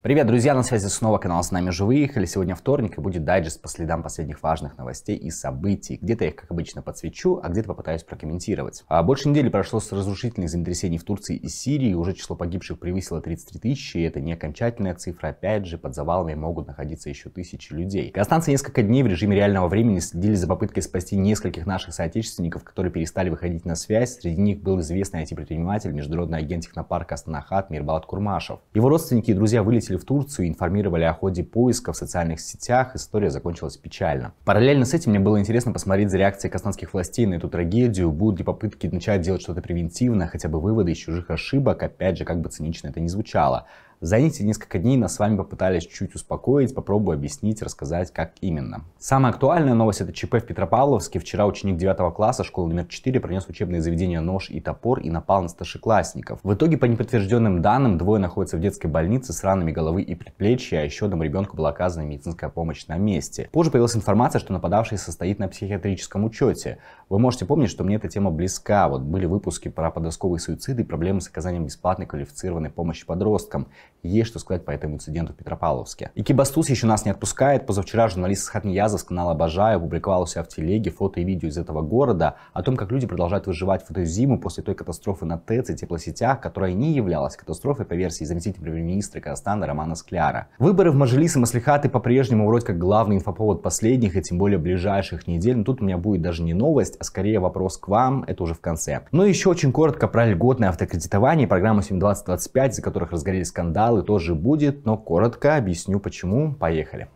Привет, друзья, на связи снова канал «С нами живых» или сегодня вторник и будет дайджест по следам последних важных новостей и событий. Где-то я их, как обычно, подсвечу, а где-то попытаюсь прокомментировать. А больше недели прошло с разрушительных землетрясений в Турции и Сирии, уже число погибших превысило 33 тысячи, и это не окончательная цифра, опять же, под завалами могут находиться еще тысячи людей. Казахстанцы несколько дней в режиме реального времени следили за попыткой спасти нескольких наших соотечественников, которые перестали выходить на связь. Среди них был известный IT-предприниматель, международный агент технопарка Астанахат Мирбалат Курмашев. Его родственники и друзья вылетели ездили в Турцию, информировали о ходе поиска в социальных сетях, история закончилась печально. Параллельно с этим мне было интересно посмотреть за реакцией казанских властей на эту трагедию, будут ли попытки начать делать что-то превентивно, хотя бы выводы из чужих ошибок, опять же, как бы цинично это ни звучало. За эти несколько дней нас с вами попытались чуть успокоить, попробую объяснить, рассказать, как именно. Самая актуальная новость это ЧП в Петропавловске. Вчера ученик 9 класса школы номер 4 пронес в учебное заведение нож и топор и напал на старшеклассников. В итоге, по неподтвержденным данным, двое находятся в детской больнице с ранами головы и предплечья, а еще одному ребенку была оказана медицинская помощь на месте. Позже появилась информация, что нападавший состоит на психиатрическом учете. Вы можете помнить, что мне эта тема близка. Вот были выпуски про подростковые суициды и проблемы с оказанием бесплатной квалифицированной помощи подросткам есть что сказать по этому инциденту в Петропавловске. И Кибастус еще нас не отпускает. Позавчера журналист Сахат Нияза с канала «Обожаю» опубликовал у себя в телеге фото и видео из этого города о том, как люди продолжают выживать в эту зиму после той катастрофы на ТЭЦ и теплосетях, которая не являлась катастрофой по версии заместителя премьер-министра Казахстана Романа Скляра. Выборы в Мажилис и Маслихаты по-прежнему вроде как главный инфоповод последних и тем более ближайших недель. Но тут у меня будет даже не новость, а скорее вопрос к вам, это уже в конце. Но ну еще очень коротко про льготное автокредитование и программу 7.2025, за которых разгорели скандалы порталы тоже будет, но коротко объясню почему. Поехали.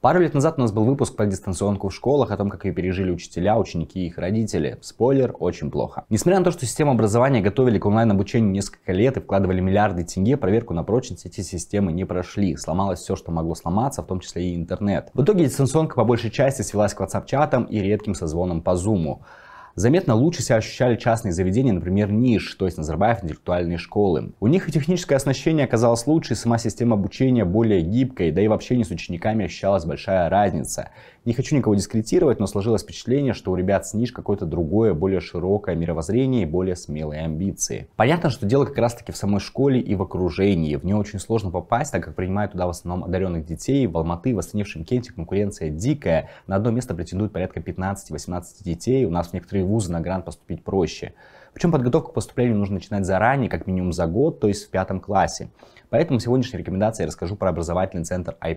Пару лет назад у нас был выпуск про дистанционку в школах, о том, как ее пережили учителя, ученики и их родители. Спойлер, очень плохо. Несмотря на то, что система образования готовили к онлайн-обучению несколько лет и вкладывали миллиарды тенге, проверку на прочность эти системы не прошли. Сломалось все, что могло сломаться, в том числе и интернет. В итоге дистанционка по большей части свелась к WhatsApp-чатам и редким созвонам по Zoom. Заметно лучше себя ощущали частные заведения, например, НИШ, то есть Назарбаев интеллектуальные школы. У них и техническое оснащение оказалось лучше, и сама система обучения более гибкой, да и вообще не с учениками ощущалась большая разница. Не хочу никого дискредитировать, но сложилось впечатление, что у ребят с НИШ какое-то другое, более широкое мировоззрение и более смелые амбиции. Понятно, что дело как раз-таки в самой школе и в окружении. В нее очень сложно попасть, так как принимают туда в основном одаренных детей. В Алматы, в Астане, в конкуренция дикая. На одно место претендует порядка 15-18 детей. У нас в некоторые вузы на грант поступить проще. Причем подготовку к поступлению нужно начинать заранее, как минимум за год, то есть в пятом классе. Поэтому в сегодняшней рекомендации я расскажу про образовательный центр I+.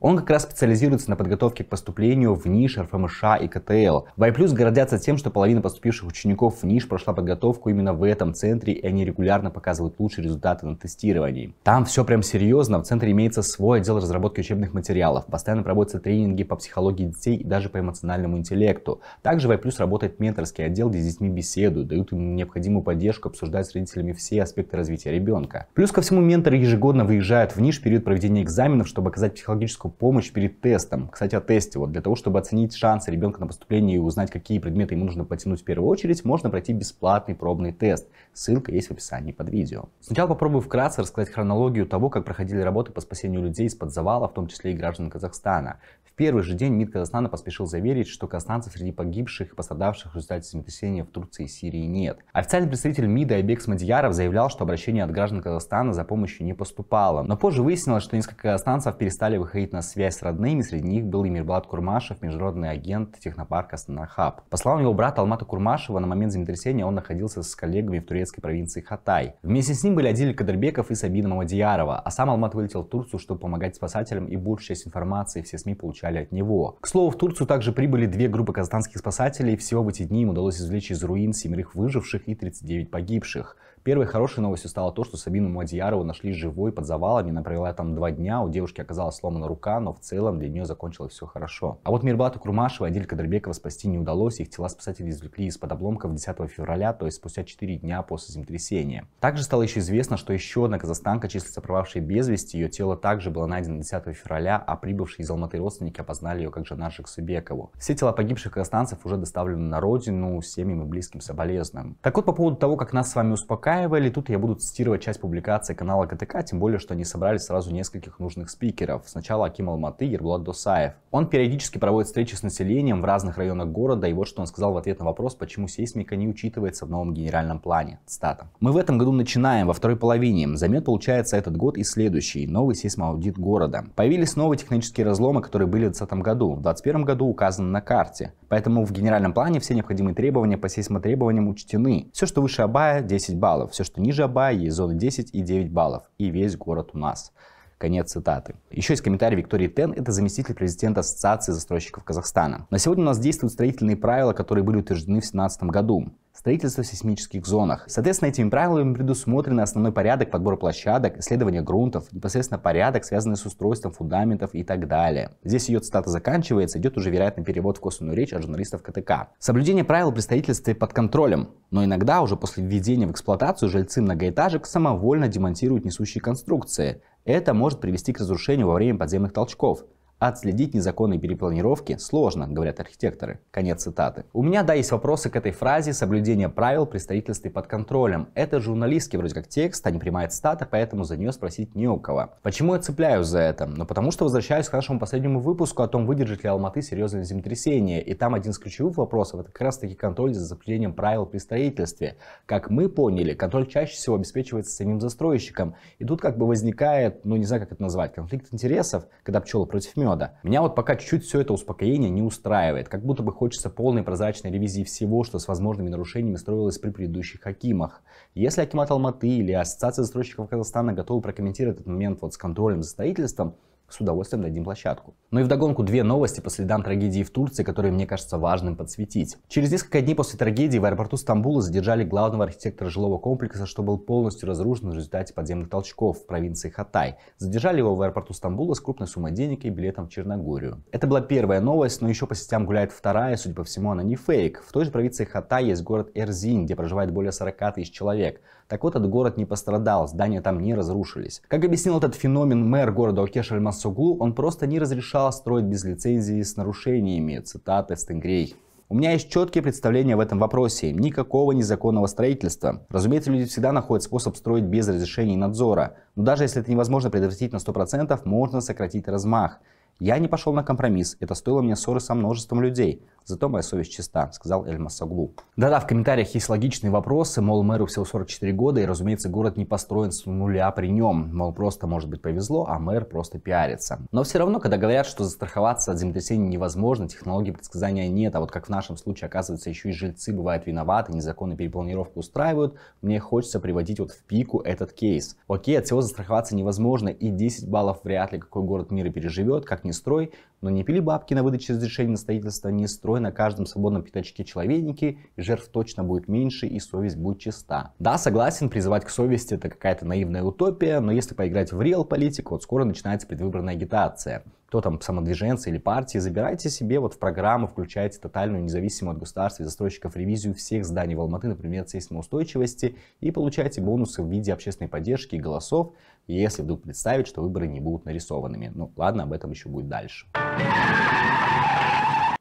Он как раз специализируется на подготовке к поступлению в НИШ, РФМШ и КТЛ. В I+, гордятся тем, что половина поступивших учеников в НИШ прошла подготовку именно в этом центре, и они регулярно показывают лучшие результаты на тестировании. Там все прям серьезно, в центре имеется свой отдел разработки учебных материалов, постоянно проводятся тренинги по психологии детей и даже по эмоциональному интеллекту. Также в I+, работает менторский отдел, где с детьми беседуют, дают им необходимую поддержку, обсуждают с родителями все аспекты развития ребенка. Плюс ко всему, менторы ежегодно выезжают в Ниш в период проведения экзаменов, чтобы оказать психологическую помощь перед тестом. Кстати, о тесте. Вот для того, чтобы оценить шансы ребенка на поступление и узнать, какие предметы ему нужно потянуть в первую очередь, можно пройти бесплатный пробный тест. Ссылка есть в описании под видео. Сначала попробую вкратце рассказать хронологию того, как проходили работы по спасению людей из-под завала, в том числе и граждан Казахстана. В первый же день МИД Казахстана поспешил заверить, что казахстанцев среди погибших и пострадавших в результате землетрясения в Турции и Сирии нет. Официальный представитель МИДа Айбек Смадьяров заявлял, что обращения от граждан Казахстана за помощью не поступало. Но позже выяснилось, что несколько иностранцев перестали выходить на связь с родными, среди них был Эмирбалат Курмашев, международный агент технопарка Станахаб. По словам его брата Алмата Курмашева, на момент землетрясения он находился с коллегами в турецкой провинции Хатай. Вместе с ним были Адиль Кадырбеков и Сабина Мамадиярова, а сам Алмат вылетел в Турцию, чтобы помогать спасателям, и большая часть информации все СМИ получали от него. К слову, в Турцию также прибыли две группы казахстанских спасателей, всего в эти дни им удалось извлечь из руин семерых выживших и 39 погибших. Первой хорошей новостью стало то, что Сабину Мадиярову нашли живым живой под завалами. Она провела там два дня. У девушки оказалась сломана рука, но в целом для нее закончилось все хорошо. А вот Мирбату Курмашеву и Адиль Дробекова спасти не удалось. Их тела спасатели извлекли из-под обломков 10 февраля, то есть спустя 4 дня после землетрясения. Также стало еще известно, что еще одна казахстанка числится пропавшей без вести. Ее тело также было найдено 10 февраля, а прибывшие из Алматы родственники опознали ее как Жанар Жексубекову. Все тела погибших казахстанцев уже доставлены на родину, семьям и близким соболезнованным. Так вот, по поводу того, как нас с вами успокаивали, тут я буду цитировать часть публикации канала КТК, ЦК, тем более, что они собрали сразу нескольких нужных спикеров. Сначала Аким Алматы, Ербулат Досаев. Он периодически проводит встречи с населением в разных районах города, и вот что он сказал в ответ на вопрос, почему сейсмика не учитывается в новом генеральном плане. Цитата. «Мы в этом году начинаем, во второй половине. Замет получается этот год и следующий. Новый сейсмоаудит города. Появились новые технические разломы, которые были в 2020 году. В 2021 году указаны на карте. Поэтому в генеральном плане все необходимые требования по сейсмотребованиям учтены. Все, что выше Абая, 10 баллов. Все, что ниже Абая, есть зоны 10 и 9 баллов. И и весь город у нас. Конец цитаты. Еще есть комментарий Виктории Тен, это заместитель президента Ассоциации застройщиков Казахстана. На сегодня у нас действуют строительные правила, которые были утверждены в 2017 году. Строительство в сейсмических зонах. Соответственно, этими правилами предусмотрены основной порядок подбора площадок, исследования грунтов, непосредственно порядок, связанный с устройством фундаментов и так далее. Здесь ее цитата заканчивается, идет уже, вероятно, перевод в косвенную речь от журналистов КТК. Соблюдение правил при строительстве под контролем, но иногда уже после введения в эксплуатацию жильцы многоэтажек самовольно демонтируют несущие конструкции. Это может привести к разрушению во время подземных толчков. Отследить незаконные перепланировки сложно, говорят архитекторы. Конец цитаты. У меня, да, есть вопросы к этой фразе «соблюдение правил при строительстве под контролем». Это журналистский вроде как текст, а не прямая цитата, поэтому за нее спросить не у кого. Почему я цепляюсь за это? Ну потому что возвращаюсь к нашему последнему выпуску о том, выдержит ли Алматы серьезное землетрясение. И там один из ключевых вопросов – это как раз таки контроль за соблюдением правил при строительстве. Как мы поняли, контроль чаще всего обеспечивается самим застройщиком. И тут как бы возникает, ну не знаю, как это назвать, конфликт интересов, когда пчелы против мира меда. Меня вот пока чуть-чуть все это успокоение не устраивает. Как будто бы хочется полной прозрачной ревизии всего, что с возможными нарушениями строилось при предыдущих Акимах. Если Акимат Алматы или Ассоциация застройщиков Казахстана готовы прокомментировать этот момент вот с контролем за строительством, с удовольствием дадим площадку. Ну и вдогонку две новости по следам трагедии в Турции, которые мне кажется важным подсветить. Через несколько дней после трагедии в аэропорту Стамбула задержали главного архитектора жилого комплекса, что был полностью разрушен в результате подземных толчков в провинции Хатай. Задержали его в аэропорту Стамбула с крупной суммой денег и билетом в Черногорию. Это была первая новость, но еще по сетям гуляет вторая, судя по всему она не фейк. В той же провинции Хатай есть город Эрзин, где проживает более 40 тысяч человек. Так вот, этот город не пострадал, здания там не разрушились. Как объяснил этот феномен мэр города Океш Мансуглу он просто не разрешал строить без лицензии с нарушениями, цитаты Стенгрей. У меня есть четкие представления в этом вопросе. Никакого незаконного строительства. Разумеется, люди всегда находят способ строить без разрешения и надзора. Но даже если это невозможно предотвратить на 100%, можно сократить размах. Я не пошел на компромисс, это стоило мне ссоры со множеством людей. Зато моя совесть чиста, сказал Эль Масаглу. Да-да, в комментариях есть логичные вопросы, мол, мэру всего 44 года, и, разумеется, город не построен с нуля при нем. Мол, просто, может быть, повезло, а мэр просто пиарится. Но все равно, когда говорят, что застраховаться от землетрясений невозможно, технологии предсказания нет, а вот как в нашем случае, оказывается, еще и жильцы бывают виноваты, незаконную перепланировку устраивают, мне хочется приводить вот в пику этот кейс. Окей, от всего застраховаться невозможно, и 10 баллов вряд ли какой город мира переживет, как не строй, но не пили бабки на выдаче разрешения на строительство, не строй на каждом свободном пятачке человейники, жертв точно будет меньше и совесть будет чиста. Да, согласен, призывать к совести это какая-то наивная утопия, но если поиграть в реал политику, вот скоро начинается предвыборная агитация кто там, самодвиженцы или партии, забирайте себе вот в программу, включайте тотальную независимую от государства и застройщиков ревизию всех зданий в Алматы, например, сейсмоустойчивости, и получайте бонусы в виде общественной поддержки и голосов, если вдруг представить, что выборы не будут нарисованными. Ну ладно, об этом еще будет дальше.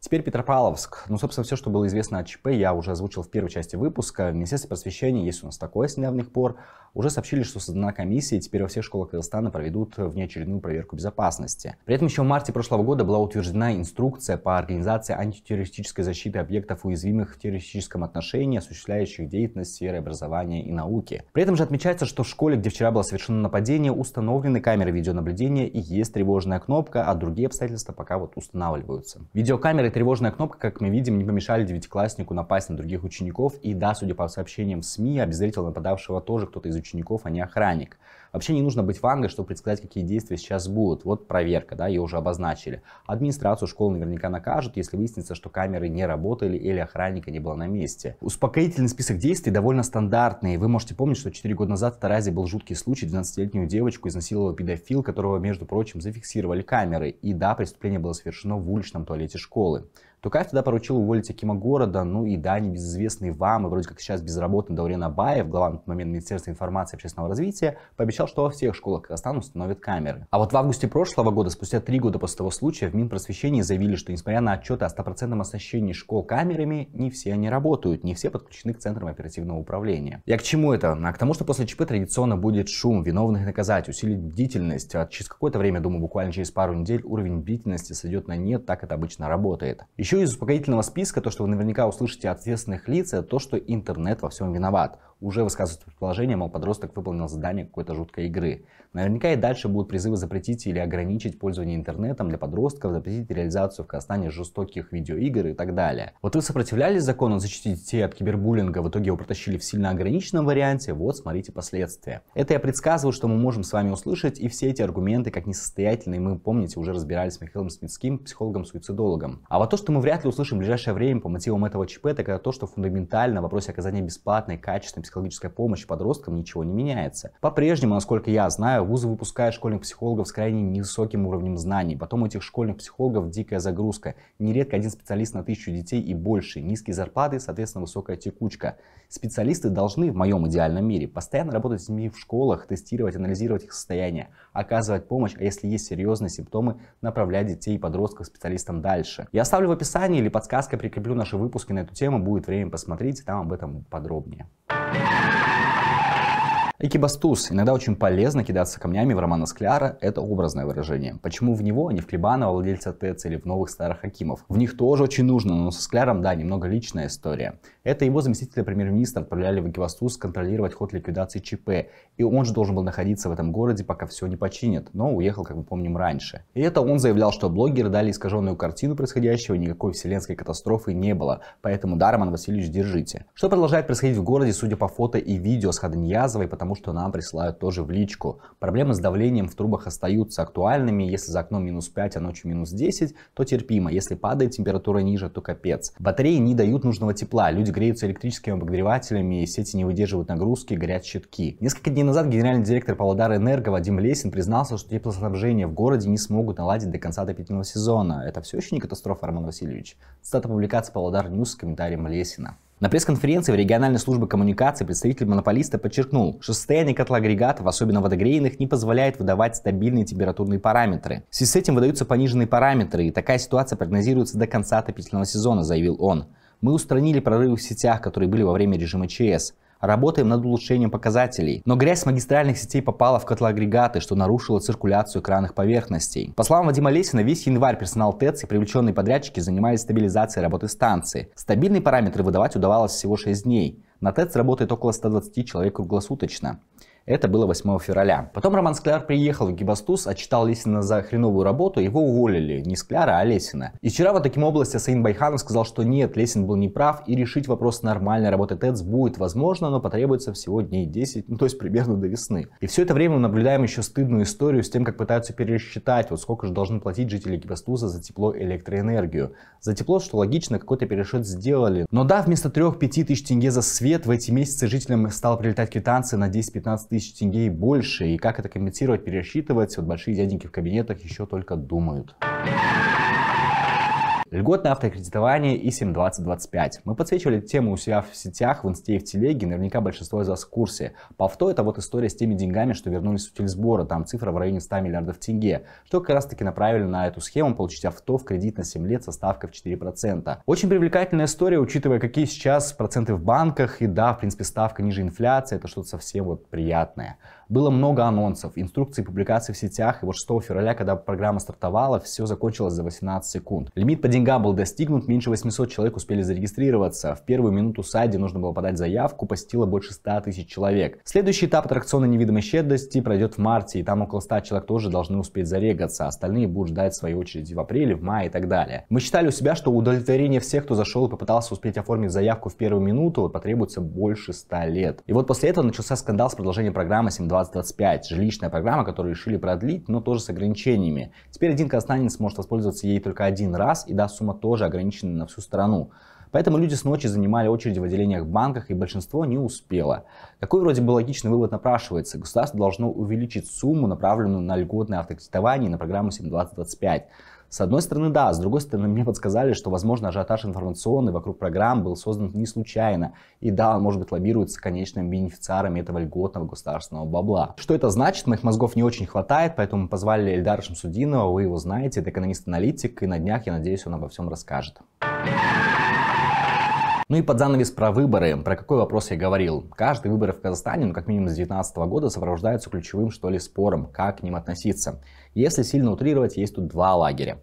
Теперь Петропавловск. Ну, собственно, все, что было известно о ЧП, я уже озвучил в первой части выпуска. В Министерстве просвещения, есть у нас такое с недавних пор, уже сообщили, что создана комиссия, и теперь во всех школах Казахстана проведут внеочередную проверку безопасности. При этом еще в марте прошлого года была утверждена инструкция по организации антитеррористической защиты объектов, уязвимых в террористическом отношении, осуществляющих деятельность в сфере образования и науки. При этом же отмечается, что в школе, где вчера было совершено нападение, установлены камеры видеонаблюдения и есть тревожная кнопка, а другие обстоятельства пока вот устанавливаются. Видеокамеры тревожная кнопка, как мы видим, не помешали девятикласснику напасть на других учеников. И да, судя по сообщениям в СМИ, обязательно нападавшего тоже кто-то из учеников, а не охранник. Вообще не нужно быть вангой, чтобы предсказать, какие действия сейчас будут. Вот проверка, да, ее уже обозначили. Администрацию школы наверняка накажут, если выяснится, что камеры не работали или охранника не было на месте. Успокоительный список действий довольно стандартный. Вы можете помнить, что 4 года назад в Таразе был жуткий случай. 12-летнюю девочку изнасиловал педофил, которого, между прочим, зафиксировали камеры. И да, преступление было совершено в уличном туалете школы года. Тукаев тогда поручил уволить Акима города, ну и да, небезызвестный вам и вроде как сейчас безработный Даурен Абаев, глава на момент Министерства информации и общественного развития, пообещал, что во всех школах Казахстана установят камеры. А вот в августе прошлого года, спустя три года после того случая, в Минпросвещении заявили, что несмотря на отчеты о стопроцентном оснащении школ камерами, не все они работают, не все подключены к центрам оперативного управления. Я к чему это? А к тому, что после ЧП традиционно будет шум, виновных наказать, усилить бдительность. А через какое-то время, думаю, буквально через пару недель уровень бдительности сойдет на нет, так это обычно работает это. Еще из успокоительного списка, то, что вы наверняка услышите от ответственных лиц, это то, что интернет во всем виноват уже высказывают предположение, мол, подросток выполнил задание какой-то жуткой игры. Наверняка и дальше будут призывы запретить или ограничить пользование интернетом для подростков, запретить реализацию в Казахстане жестоких видеоигр и так далее. Вот вы сопротивлялись закону защитить детей от кибербуллинга, в итоге его протащили в сильно ограниченном варианте, вот смотрите последствия. Это я предсказываю, что мы можем с вами услышать, и все эти аргументы, как несостоятельные, мы, помните, уже разбирались с Михаилом Смитским, психологом-суицидологом. А вот то, что мы вряд ли услышим в ближайшее время по мотивам этого ЧП, так это то, что фундаментально в вопросе оказания бесплатной, качественной психологическая помощь подросткам ничего не меняется. По-прежнему, насколько я знаю, вузы выпускают школьных психологов с крайне невысоким уровнем знаний. Потом у этих школьных психологов дикая загрузка. Нередко один специалист на тысячу детей и больше. Низкие зарплаты, соответственно, высокая текучка. Специалисты должны, в моем идеальном мире, постоянно работать с ними в школах, тестировать, анализировать их состояние, оказывать помощь, а если есть серьезные симптомы, направлять детей и подростков специалистам дальше. Я оставлю в описании или подсказкой прикреплю наши выпуски на эту тему, будет время посмотреть, там об этом подробнее. Música Экибастуз. Иногда очень полезно кидаться камнями в романа Скляра. Это образное выражение. Почему в него, а не в Клебанова, владельца ТЭЦ или в новых старых Акимов? В них тоже очень нужно, но со Скляром, да, немного личная история. Это его заместителя премьер-министра отправляли в Экибастуз контролировать ход ликвидации ЧП. И он же должен был находиться в этом городе, пока все не починят. Но уехал, как мы помним, раньше. И это он заявлял, что блогеры дали искаженную картину происходящего, никакой вселенской катастрофы не было. Поэтому, да, Роман Васильевич, держите. Что продолжает происходить в городе, судя по фото и видео с Хаденьязовой, потому потому что нам присылают тоже в личку. Проблемы с давлением в трубах остаются актуальными. Если за окном минус 5, а ночью минус 10, то терпимо. Если падает температура ниже, то капец. Батареи не дают нужного тепла. Люди греются электрическими обогревателями, сети не выдерживают нагрузки, горят щитки. Несколько дней назад генеральный директор Павлодар Энерго Вадим Лесин признался, что теплоснабжение в городе не смогут наладить до конца отопительного сезона. Это все еще не катастрофа, Роман Васильевич? Цитата публикации Павлодар Ньюс с комментарием Лесина. На пресс-конференции в региональной службе коммуникации представитель монополиста подчеркнул, что состояние котла агрегатов, особенно водогрейных, не позволяет выдавать стабильные температурные параметры. В связи с этим выдаются пониженные параметры, и такая ситуация прогнозируется до конца отопительного сезона, заявил он. Мы устранили прорывы в сетях, которые были во время режима ЧС. Работаем над улучшением показателей. Но грязь с магистральных сетей попала в котлоагрегаты, что нарушило циркуляцию кранных поверхностей. По словам Вадима Лесина, весь январь персонал ТЭЦ и привлеченные подрядчики занимались стабилизацией работы станции. Стабильные параметры выдавать удавалось всего 6 дней. На ТЭЦ работает около 120 человек круглосуточно. Это было 8 февраля. Потом Роман Скляр приехал в Гибастус, отчитал Лесина за хреновую работу, его уволили. Не Скляра, а Лесина. И вчера в таким области Саин Байханов сказал, что нет, Лесин был неправ, и решить вопрос нормальной работы ТЭЦ будет возможно, но потребуется всего дней 10, ну то есть примерно до весны. И все это время мы наблюдаем еще стыдную историю с тем, как пытаются пересчитать, вот сколько же должны платить жители Гибастуса за тепло и электроэнергию. За тепло, что логично, какой-то пересчет сделали. Но да, вместо 3-5 тысяч тенге за свет в эти месяцы жителям стало прилетать квитанции на 10-15 тысяч тысяч тенге и больше. И как это комментировать пересчитывать, вот большие дяденьки в кабинетах еще только думают. Льготное автокредитование и 7.20.25. Мы подсвечивали тему у себя в сетях, в инсте и в телеге, наверняка большинство из вас в курсе. Повто это вот история с теми деньгами, что вернулись с утильсбора, там цифра в районе 100 миллиардов тенге, что как раз таки направили на эту схему получить авто в кредит на 7 лет со ставкой в 4%. Очень привлекательная история, учитывая, какие сейчас проценты в банках, и да, в принципе, ставка ниже инфляции, это что-то совсем вот приятное. Было много анонсов, инструкций, публикаций в сетях, и вот 6 февраля, когда программа стартовала, все закончилось за 18 секунд. Лимит по деньгам был достигнут, меньше 800 человек успели зарегистрироваться. В первую минуту сайте нужно было подать заявку, посетило больше 100 тысяч человек. Следующий этап аттракциона невидимой щедрости пройдет в марте, и там около 100 человек тоже должны успеть зарегаться, остальные будут ждать своей очереди в апреле, в мае и так далее. Мы считали у себя, что удовлетворение всех, кто зашел и попытался успеть оформить заявку в первую минуту, потребуется больше 100 лет. И вот после этого начался скандал с продолжением программы 7.2 2025. Жилищная программа, которую решили продлить, но тоже с ограничениями. Теперь один казахстанец может воспользоваться ей только один раз, и да, сумма тоже ограничена на всю страну. Поэтому люди с ночи занимали очередь в отделениях в банках, и большинство не успело. Какой вроде бы логичный вывод напрашивается? Государство должно увеличить сумму, направленную на льготное автокредитование на программу 7.2025. С одной стороны, да, с другой стороны, мне подсказали, что, возможно, ажиотаж информационный вокруг программ был создан не случайно. И да, он, может быть, лоббируется конечными бенефициарами этого льготного государственного бабла. Что это значит? Моих мозгов не очень хватает, поэтому мы позвали Эльдара Шамсудинова, вы его знаете, это экономист-аналитик, и на днях, я надеюсь, он обо всем расскажет. Yeah. Ну и под занавес про выборы, про какой вопрос я говорил. Каждый выбор в Казахстане, ну как минимум с 2019 года, сопровождается ключевым что ли спором, как к ним относиться. Если сильно утрировать, есть тут два лагеря.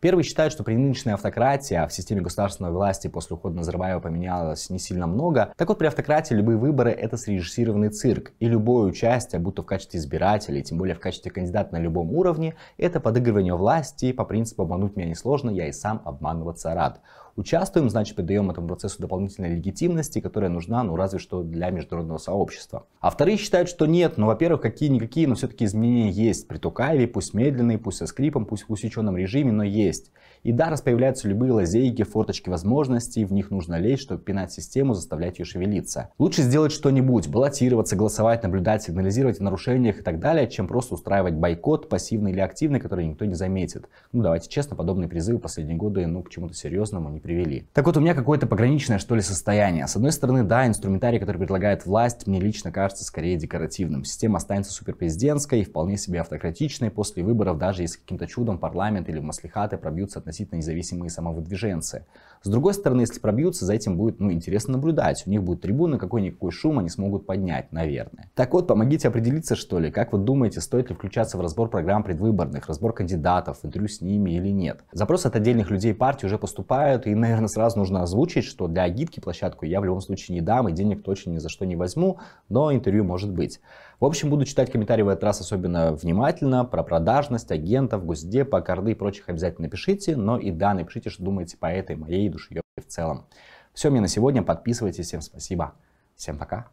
Первые считают, что при нынешней автократии, а в системе государственной власти после ухода Назарбаева поменялось не сильно много, так вот при автократии любые выборы – это срежиссированный цирк, и любое участие, будто в качестве избирателей, тем более в качестве кандидата на любом уровне, это подыгрывание власти по принципу «обмануть меня несложно, я и сам обманываться рад» участвуем, значит, придаем этому процессу дополнительной легитимности, которая нужна, ну, разве что для международного сообщества. А вторые считают, что нет, ну, во-первых, какие-никакие, но все-таки изменения есть при Тукаеве, пусть медленные, пусть со скрипом, пусть в усеченном режиме, но есть. И да, распоявляются любые лазейки, форточки возможностей, в них нужно лезть, чтобы пинать систему, заставлять ее шевелиться. Лучше сделать что-нибудь, баллотироваться, голосовать, наблюдать, сигнализировать о нарушениях и так далее, чем просто устраивать бойкот, пассивный или активный, который никто не заметит. Ну, давайте честно, подобные призывы последние годы, ну, к чему-то серьезному не привели. Так вот, у меня какое-то пограничное, что ли, состояние. С одной стороны, да, инструментарий, который предлагает власть, мне лично кажется скорее декоративным. Система останется суперпрезидентской и вполне себе автократичной после выборов, даже если каким-то чудом парламент или маслихаты пробьются относительно независимые самовыдвиженцы. С другой стороны, если пробьются, за этим будет, ну, интересно наблюдать. У них будет трибуны, какой-никакой шум они смогут поднять, наверное. Так вот, помогите определиться, что ли, как вы думаете, стоит ли включаться в разбор программ предвыборных, разбор кандидатов, интервью с ними или нет. Запросы от отдельных людей партии уже поступают, и наверное, сразу нужно озвучить, что для гидки площадку я в любом случае не дам и денег точно ни за что не возьму, но интервью может быть. В общем, буду читать комментарии в этот раз особенно внимательно про продажность агентов, госдепа, корды и прочих обязательно пишите, но и да, напишите, что думаете по этой моей душеёбке в целом. Все, мне на сегодня. Подписывайтесь. Всем спасибо. Всем пока.